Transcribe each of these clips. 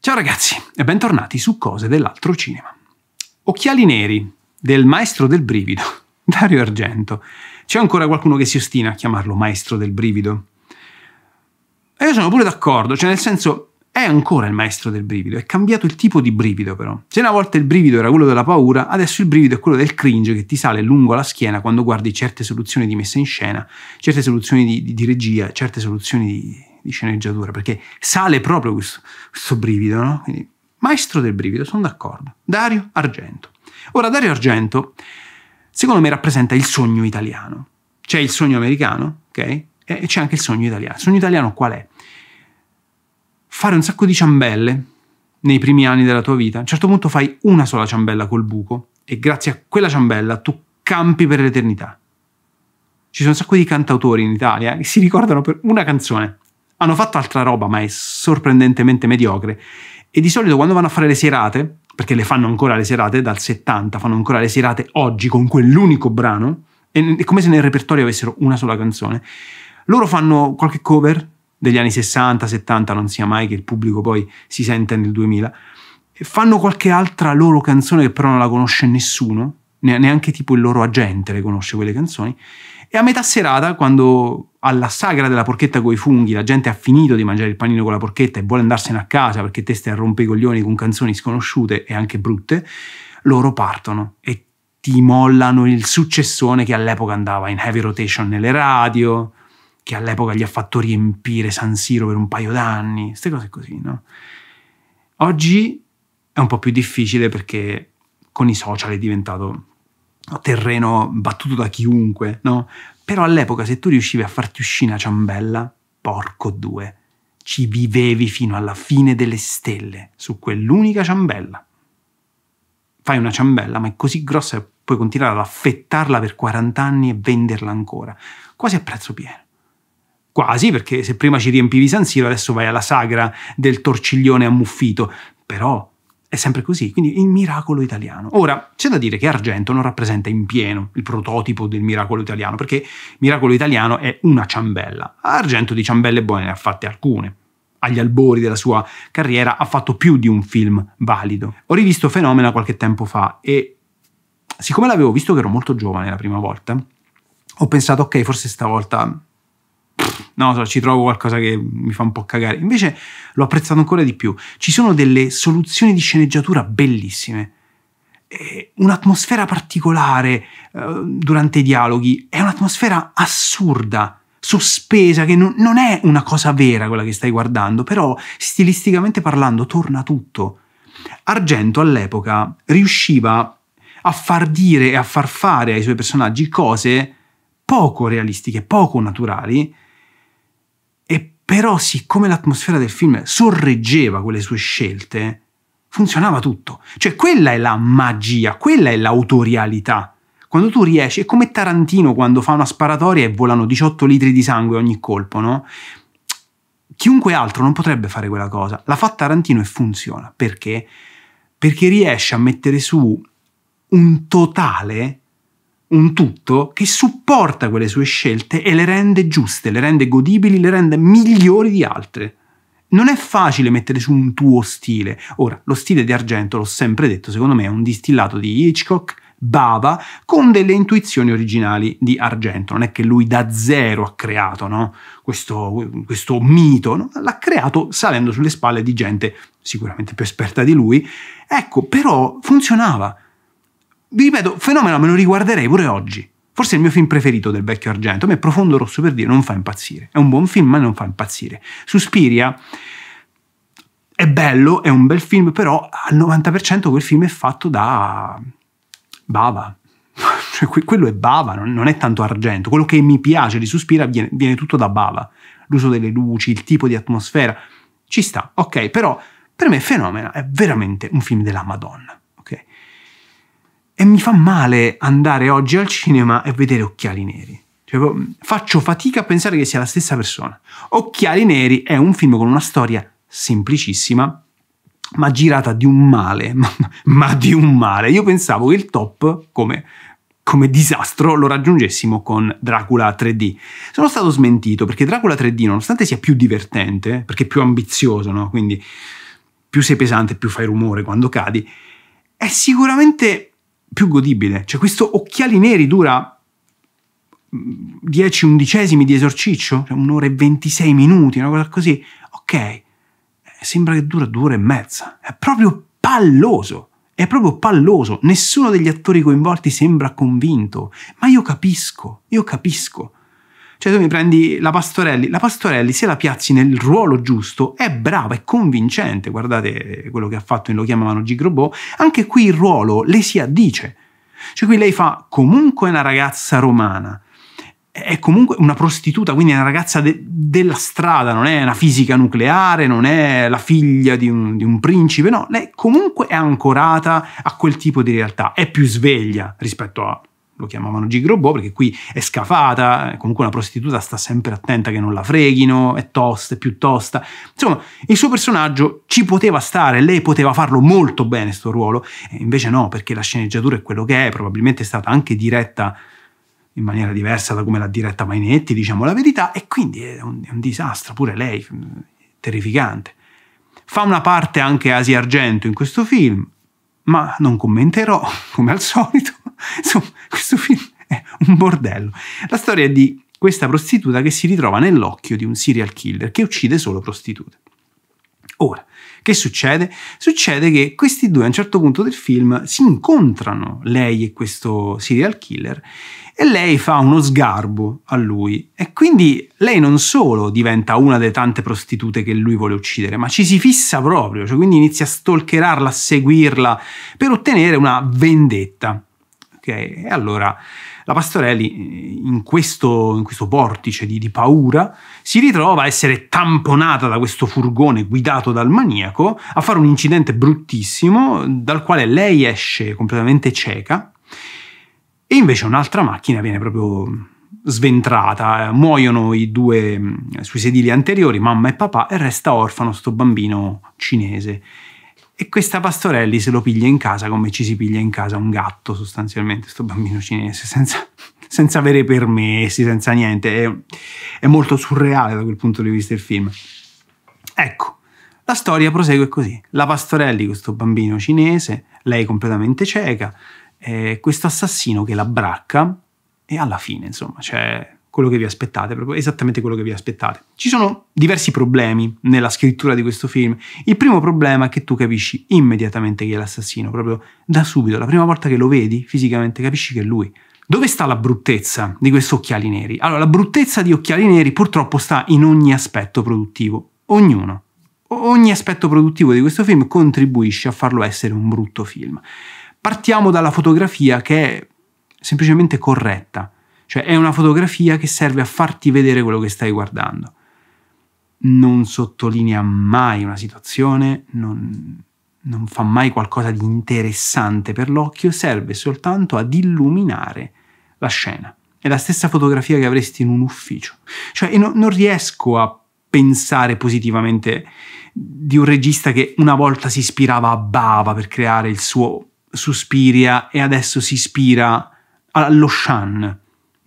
Ciao ragazzi e bentornati su Cose dell'altro cinema. Occhiali neri del maestro del brivido, Dario Argento. C'è ancora qualcuno che si ostina a chiamarlo maestro del brivido? E io sono pure d'accordo, cioè nel senso è ancora il maestro del brivido, è cambiato il tipo di brivido però. Se una volta il brivido era quello della paura, adesso il brivido è quello del cringe che ti sale lungo la schiena quando guardi certe soluzioni di messa in scena, certe soluzioni di, di, di regia, certe soluzioni di, di sceneggiatura, perché sale proprio questo, questo brivido, no? Quindi, maestro del brivido, sono d'accordo. Dario Argento. Ora, Dario Argento, secondo me, rappresenta il sogno italiano. C'è il sogno americano, ok? E c'è anche il sogno italiano. Il sogno italiano qual è? Fare un sacco di ciambelle nei primi anni della tua vita. A un certo punto fai una sola ciambella col buco e grazie a quella ciambella tu campi per l'eternità. Ci sono un sacco di cantautori in Italia che si ricordano per una canzone. Hanno fatto altra roba, ma è sorprendentemente mediocre. E di solito quando vanno a fare le serate, perché le fanno ancora le serate dal 70, fanno ancora le serate oggi con quell'unico brano, è come se nel repertorio avessero una sola canzone. Loro fanno qualche cover degli anni 60, 70, non sia mai che il pubblico poi si senta nel 2000. Fanno qualche altra loro canzone che però non la conosce nessuno, neanche tipo il loro agente le conosce quelle canzoni. E a metà serata, quando alla sagra della porchetta coi funghi la gente ha finito di mangiare il panino con la porchetta e vuole andarsene a casa perché testa e rompe i coglioni con canzoni sconosciute e anche brutte, loro partono e ti mollano il successone che all'epoca andava in heavy rotation nelle radio, che all'epoca gli ha fatto riempire San Siro per un paio d'anni, queste cose così, no? Oggi è un po' più difficile perché con i social è diventato terreno battuto da chiunque, no? Però all'epoca se tu riuscivi a farti uscire una ciambella, porco due, ci vivevi fino alla fine delle stelle su quell'unica ciambella. Fai una ciambella, ma è così grossa che puoi continuare ad affettarla per 40 anni e venderla ancora, quasi a prezzo pieno. Quasi, perché se prima ci riempivi San Siro, adesso vai alla sagra del torciglione ammuffito. Però è sempre così, quindi il miracolo italiano. Ora, c'è da dire che Argento non rappresenta in pieno il prototipo del miracolo italiano, perché il miracolo italiano è una ciambella. Argento di ciambelle buone ne ha fatte alcune. Agli albori della sua carriera ha fatto più di un film valido. Ho rivisto Fenomena qualche tempo fa e siccome l'avevo visto che ero molto giovane la prima volta, ho pensato ok, forse stavolta no, so, ci trovo qualcosa che mi fa un po' cagare. Invece l'ho apprezzato ancora di più. Ci sono delle soluzioni di sceneggiatura bellissime. Eh, un'atmosfera particolare eh, durante i dialoghi, è un'atmosfera assurda, sospesa, che non, non è una cosa vera quella che stai guardando, però stilisticamente parlando torna tutto. Argento all'epoca riusciva a far dire e a far fare ai suoi personaggi cose poco realistiche, poco naturali, però siccome l'atmosfera del film sorreggeva quelle sue scelte, funzionava tutto. Cioè quella è la magia, quella è l'autorialità. Quando tu riesci, è come Tarantino quando fa una sparatoria e volano 18 litri di sangue ogni colpo, no? Chiunque altro non potrebbe fare quella cosa. La fa Tarantino e funziona. Perché? Perché riesce a mettere su un totale un tutto che supporta quelle sue scelte e le rende giuste, le rende godibili, le rende migliori di altre. Non è facile mettere su un tuo stile. Ora, lo stile di Argento, l'ho sempre detto, secondo me è un distillato di Hitchcock, Bava, con delle intuizioni originali di Argento. Non è che lui da zero ha creato no? questo, questo, mito, no? l'ha creato salendo sulle spalle di gente sicuramente più esperta di lui. Ecco, però funzionava vi ripeto, fenomeno me lo riguarderei pure oggi. Forse è il mio film preferito del vecchio Argento, a me Profondo Rosso per dire non fa impazzire. È un buon film, ma non fa impazzire. Suspiria è bello, è un bel film, però al 90% quel film è fatto da bava. Cioè, quello è bava, non è tanto argento. Quello che mi piace di Suspira viene, viene tutto da bava. L'uso delle luci, il tipo di atmosfera. Ci sta, ok, però per me Fenomena è veramente un film della Madonna. E mi fa male andare oggi al cinema e vedere occhiali neri. Cioè, faccio fatica a pensare che sia la stessa persona. Occhiali neri è un film con una storia semplicissima, ma girata di un male, ma, ma di un male. Io pensavo che il top, come come disastro lo raggiungessimo con Dracula 3D. Sono stato smentito perché Dracula 3D, nonostante sia più divertente, perché è più ambizioso, no? quindi più sei pesante, più fai rumore quando cadi, è sicuramente più godibile. Cioè questo Occhiali Neri dura 10 mm, undicesimi di esorciccio, cioè un'ora e 26 minuti, una cosa così. Ok, eh, sembra che dura due ore e mezza. È proprio palloso. È proprio palloso, nessuno degli attori coinvolti sembra convinto, ma io capisco, io capisco. Cioè tu mi prendi la Pastorelli, la Pastorelli se la piazzi nel ruolo giusto è brava, è convincente, guardate eh, quello che ha fatto in Lo chiamavano Gigrobò, anche qui il ruolo le si addice. Cioè qui lei fa comunque una ragazza romana, è comunque una prostituta, quindi è una ragazza de- della strada, non è una fisica nucleare, non è la figlia di un, di un, principe, no, lei comunque è ancorata a quel tipo di realtà, è più sveglia rispetto a lo chiamavano Gigrobò perché qui è scafata, comunque una prostituta sta sempre attenta che non la freghino, è tosta, è più tosta. Insomma, il suo personaggio ci poteva stare, lei poteva farlo molto bene sto ruolo, e invece no, perché la sceneggiatura è quello che è, probabilmente è stata anche diretta in maniera diversa da come l'ha diretta Mainetti, diciamo la verità, e quindi è un, è un disastro, pure lei, terrificante. Fa una parte anche Asi Argento in questo film, ma non commenterò, come al solito. Insomma, questo film è un bordello. La storia è di questa prostituta che si ritrova nell'occhio di un serial killer che uccide solo prostitute. Ora, che succede? Succede che questi due a un certo punto del film si incontrano, lei e questo serial killer, e lei fa uno sgarbo a lui e quindi lei non solo diventa una delle tante prostitute che lui vuole uccidere, ma ci si fissa proprio, cioè quindi inizia a stalkerarla, a seguirla per ottenere una vendetta. Ok? E allora la Pastorelli eh, in questo, in questo vortice di, di, paura si ritrova a essere tamponata da questo furgone guidato dal maniaco, a fare un incidente bruttissimo dal quale lei esce completamente cieca e invece un'altra macchina viene proprio sventrata, eh, muoiono i due mm, sui sedili anteriori, mamma e papà, e resta orfano sto bambino cinese e questa Pastorelli se lo piglia in casa come ci si piglia in casa un gatto sostanzialmente, sto bambino cinese, senza, senza avere permessi, senza niente. È, è molto surreale da quel punto di vista il film. Ecco, la storia prosegue così. La Pastorelli, questo bambino cinese, lei completamente cieca, eh, questo assassino che la bracca e alla fine, insomma, c'è quello che vi aspettate, proprio esattamente quello che vi aspettate. Ci sono diversi problemi nella scrittura di questo film. Il primo problema è che tu capisci immediatamente chi è l'assassino, proprio da subito, la prima volta che lo vedi fisicamente capisci che è lui. Dove sta la bruttezza di questi occhiali neri? Allora, la bruttezza di occhiali neri purtroppo sta in ogni aspetto produttivo, ognuno. Ogni aspetto produttivo di questo film contribuisce a farlo essere un brutto film. Partiamo dalla fotografia che è semplicemente corretta. Cioè è una fotografia che serve a farti vedere quello che stai guardando. Non sottolinea mai una situazione, non, non fa mai qualcosa di interessante per l'occhio, serve soltanto ad illuminare la scena. È la stessa fotografia che avresti in un ufficio. Cioè no, non riesco a pensare positivamente di un regista che una volta si ispirava a Bava per creare il suo Suspiria e adesso si ispira allo Shan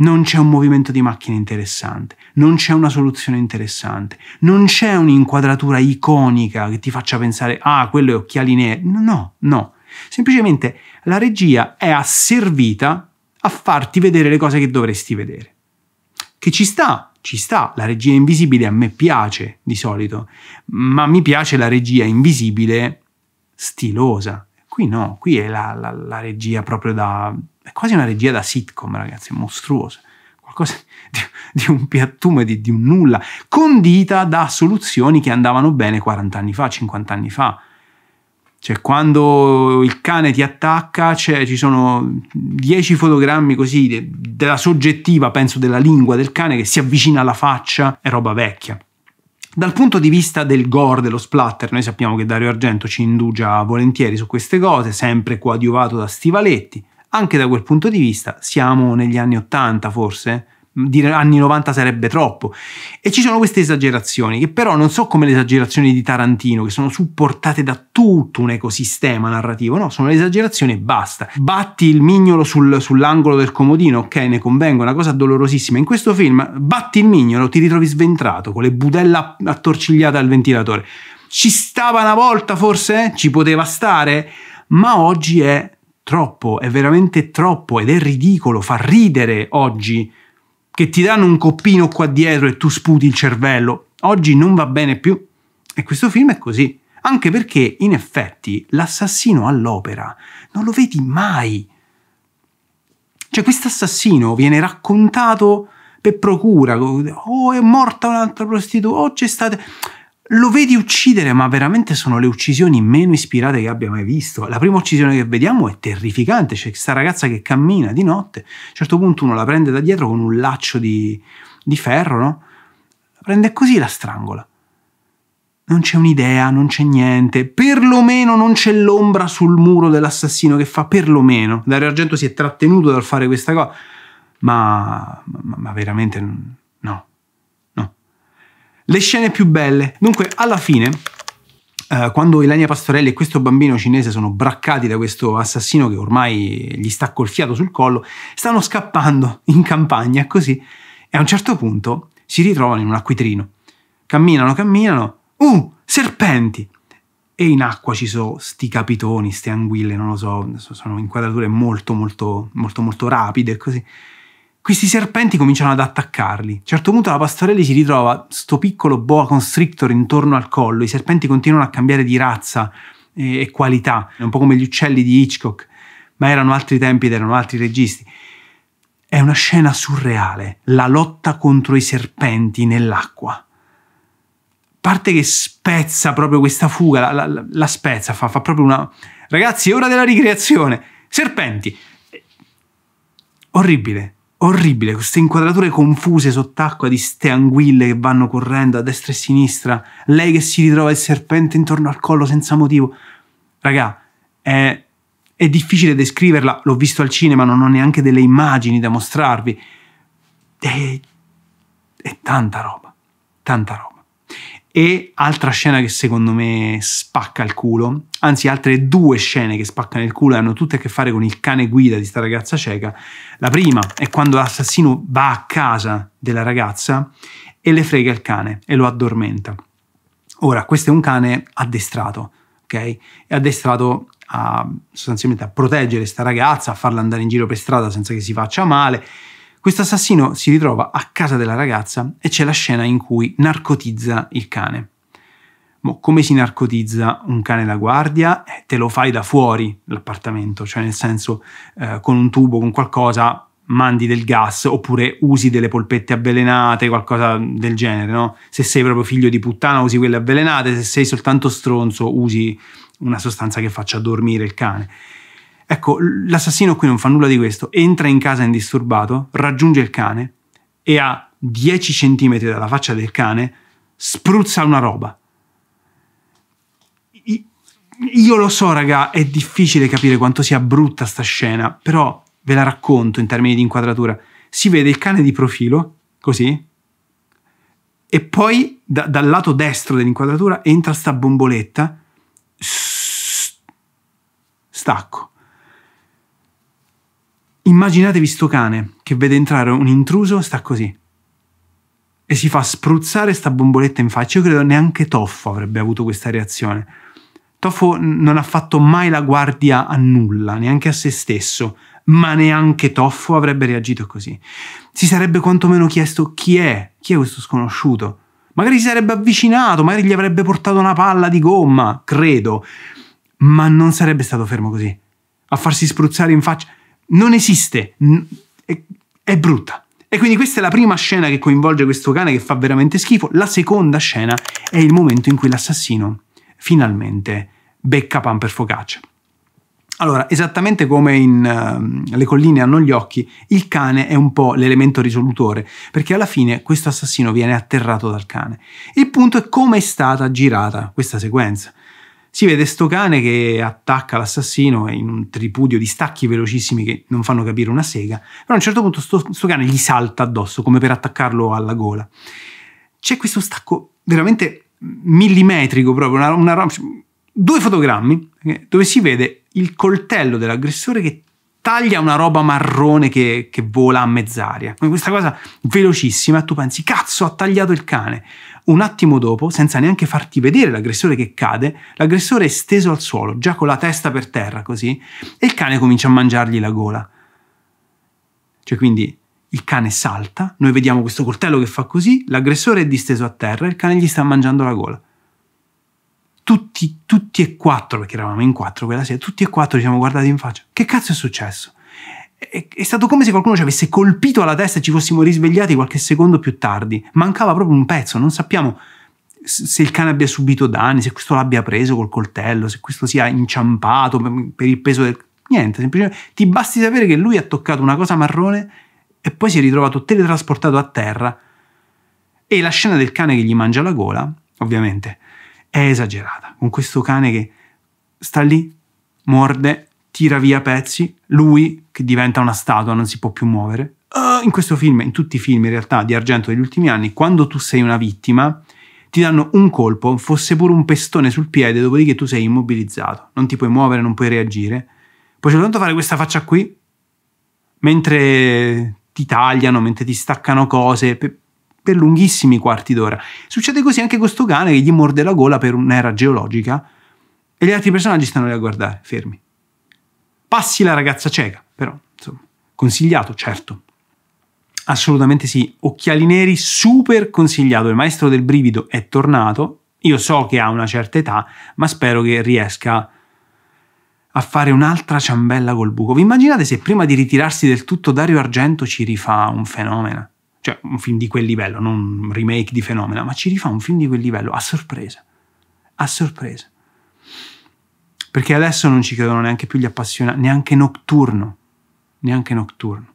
non c'è un movimento di macchina interessante, non c'è una soluzione interessante, non c'è un'inquadratura iconica che ti faccia pensare, ah, quello è occhiali neri. No, no. Semplicemente la regia è asservita a farti vedere le cose che dovresti vedere. Che ci sta, ci sta, la regia invisibile a me piace di solito, ma mi piace la regia invisibile stilosa. Qui no, qui è la, la, la regia proprio da, è quasi una regia da sitcom, ragazzi, è mostruosa. Qualcosa di, di un piattume, di, di, un nulla, condita da soluzioni che andavano bene 40 anni fa, 50 anni fa. Cioè, quando il cane ti attacca, cioè, ci sono 10 fotogrammi così de, della soggettiva, penso, della lingua del cane che si avvicina alla faccia, è roba vecchia. Dal punto di vista del gore, dello splatter, noi sappiamo che Dario Argento ci indugia volentieri su queste cose, sempre coadiuvato da Stivaletti. Anche da quel punto di vista siamo negli anni 80 forse, mm, dire anni 90 sarebbe troppo. E ci sono queste esagerazioni, che però non so come le esagerazioni di Tarantino, che sono supportate da tutto un ecosistema narrativo, no, sono le esagerazioni e basta. Batti il mignolo sul, sull'angolo del comodino, ok, ne convengo, è una cosa dolorosissima. In questo film batti il mignolo, ti ritrovi sventrato, con le budella attorcigliate al ventilatore. Ci stava una volta forse? Ci poteva stare? Ma oggi è troppo, è veramente troppo ed è ridicolo, fa ridere oggi che ti danno un coppino qua dietro e tu sputi il cervello. Oggi non va bene più. E questo film è così. Anche perché, in effetti, l'assassino all'opera non lo vedi mai. Cioè, questo assassino viene raccontato per procura. Oh, è morta un'altra prostituta. Oh, c'è stata... Lo vedi uccidere, ma veramente sono le uccisioni meno ispirate che abbia mai visto. La prima uccisione che vediamo è terrificante, c'è questa ragazza che cammina di notte, a un certo punto uno la prende da dietro con un laccio di, di ferro, no? La prende così e la strangola. Non c'è un'idea, non c'è niente, perlomeno non c'è l'ombra sul muro dell'assassino che fa, perlomeno. Dario Argento si è trattenuto dal fare questa cosa, ma, ma, ma veramente no le scene più belle. Dunque, alla fine Uh, quando Ilania Pastorelli e questo bambino cinese sono braccati da questo assassino che ormai gli sta col fiato sul collo, stanno scappando in campagna così e a un certo punto si ritrovano in un acquitrino. Camminano, camminano, uh, serpenti! E in acqua ci sono sti capitoni, ste anguille, non lo so, sono inquadrature molto, molto, molto, molto rapide così. Questi serpenti cominciano ad attaccarli. A un certo punto la Pastorelli si ritrova sto piccolo boa constrictor intorno al collo. I serpenti continuano a cambiare di razza eh, e qualità, È un po' come gli uccelli di Hitchcock, ma erano altri tempi ed erano altri registi. È una scena surreale, la lotta contro i serpenti nell'acqua. Parte che spezza proprio questa fuga, la, la, la spezza, fa, fa proprio una... Ragazzi, è ora della ricreazione! Serpenti! Orribile. Orribile, queste inquadrature confuse sott'acqua di ste anguille che vanno correndo a destra e a sinistra, lei che si ritrova il serpente intorno al collo senza motivo. Raga, è, è difficile descriverla, l'ho visto al cinema, non ho neanche delle immagini da mostrarvi. È, è tanta roba, tanta roba. E altra scena che secondo me spacca il culo, anzi altre due scene che spaccano il culo hanno tutte a che fare con il cane guida di sta ragazza cieca. La prima è quando l'assassino va a casa della ragazza e le frega il cane e lo addormenta. Ora, questo è un cane addestrato, ok? È addestrato a, sostanzialmente a proteggere sta ragazza, a farla andare in giro per strada senza che si faccia male questo assassino si ritrova a casa della ragazza e c'è la scena in cui narcotizza il cane. Mo, come si narcotizza un cane da guardia? Eh, te lo fai da fuori l'appartamento, cioè nel senso eh, con un tubo, con qualcosa, mandi del gas oppure usi delle polpette avvelenate, qualcosa del genere, no? Se sei proprio figlio di puttana usi quelle avvelenate, se sei soltanto stronzo usi una sostanza che faccia dormire il cane. Ecco, l'assassino qui non fa nulla di questo, entra in casa indisturbato, raggiunge il cane e a 10 cm dalla faccia del cane spruzza una roba. Io lo so, raga, è difficile capire quanto sia brutta sta scena, però ve la racconto in termini di inquadratura. Si vede il cane di profilo, così, e poi da, dal lato destro dell'inquadratura entra sta bomboletta, stacco. Immaginatevi sto cane che vede entrare un intruso, sta così. E si fa spruzzare sta bomboletta in faccia. Io credo neanche Toffo avrebbe avuto questa reazione. Toffo non ha fatto mai la guardia a nulla, neanche a se stesso, ma neanche Toffo avrebbe reagito così. Si sarebbe quantomeno chiesto chi è, chi è questo sconosciuto. Magari si sarebbe avvicinato, magari gli avrebbe portato una palla di gomma, credo, ma non sarebbe stato fermo così. A farsi spruzzare in faccia non esiste, è, è brutta. E quindi questa è la prima scena che coinvolge questo cane che fa veramente schifo. La seconda scena è il momento in cui l'assassino finalmente becca pan per focaccia. Allora, esattamente come in uh, Le colline hanno gli occhi, il cane è un po' l'elemento risolutore, perché alla fine questo assassino viene atterrato dal cane. Il punto è come è stata girata questa sequenza si vede sto cane che attacca l'assassino in un tripudio di stacchi velocissimi che non fanno capire una sega, però a un certo punto sto, sto cane gli salta addosso come per attaccarlo alla gola. C'è questo stacco veramente millimetrico proprio, una, una, cioè, due fotogrammi eh, dove si vede il coltello dell'aggressore che taglia una roba marrone che, che vola a mezz'aria. Come questa cosa velocissima, tu pensi, cazzo, ha tagliato il cane. Un attimo dopo, senza neanche farti vedere l'aggressore che cade, l'aggressore è steso al suolo, già con la testa per terra così, e il cane comincia a mangiargli la gola. Cioè quindi il cane salta, noi vediamo questo coltello che fa così, l'aggressore è disteso a terra e il cane gli sta mangiando la gola tutti, tutti e quattro, perché eravamo in quattro quella sera, tutti e quattro ci siamo guardati in faccia. Che cazzo è successo? È, è stato come se qualcuno ci avesse colpito alla testa e ci fossimo risvegliati qualche secondo più tardi. Mancava proprio un pezzo, non sappiamo se il cane abbia subito danni, se questo l'abbia preso col coltello, se questo sia inciampato per il peso del... Niente, semplicemente ti basti sapere che lui ha toccato una cosa marrone e poi si è ritrovato teletrasportato a terra e la scena del cane che gli mangia la gola, ovviamente, è esagerata, con questo cane che sta lì, morde, tira via pezzi, lui che diventa una statua, non si può più muovere. Ah, in questo film, in tutti i film in realtà di Argento degli ultimi anni, quando tu sei una vittima, ti danno un colpo, fosse pure un pestone sul piede, dopodiché tu sei immobilizzato, non ti puoi muovere, non puoi reagire. Puoi soltanto fare questa faccia qui, mentre ti tagliano, mentre ti staccano cose, per lunghissimi quarti d'ora. Succede così anche questo cane che gli morde la gola per un'era geologica e gli altri personaggi stanno lì a guardare, fermi. Passi la ragazza cieca, però, insomma, consigliato, certo. Assolutamente sì, occhiali neri, super consigliato. Il maestro del brivido è tornato. Io so che ha una certa età, ma spero che riesca a fare un'altra ciambella col buco. Vi immaginate se prima di ritirarsi del tutto Dario Argento ci rifà un fenomeno? cioè un film di quel livello, non un remake di Fenomena, ma ci rifà un film di quel livello a sorpresa, a sorpresa. Perché adesso non ci credono neanche più gli appassionati, neanche Nocturno, neanche Nocturno.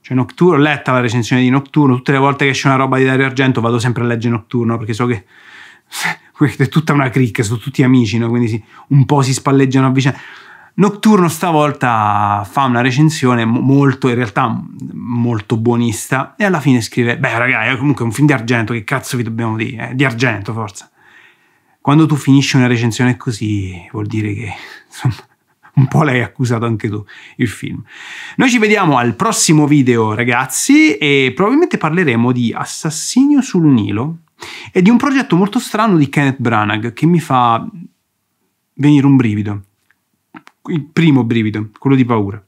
Cioè Nocturno, ho letta la recensione di Nocturno, tutte le volte che esce una roba di Dario Argento vado sempre a leggere Nocturno perché so che è tutta una cricca, sono tutti amici, no? quindi si, un po' si spalleggiano a vicenda. Nocturno stavolta fa una recensione molto, in realtà molto buonista e alla fine scrive, beh ragazzi, è comunque un film di argento, che cazzo vi dobbiamo dire? Eh, di argento forza. Quando tu finisci una recensione così vuol dire che insomma, un po' l'hai accusato anche tu il film. Noi ci vediamo al prossimo video ragazzi e probabilmente parleremo di Assassinio sul Nilo e di un progetto molto strano di Kenneth Branagh che mi fa venire un brivido il primo brivido, quello di paura.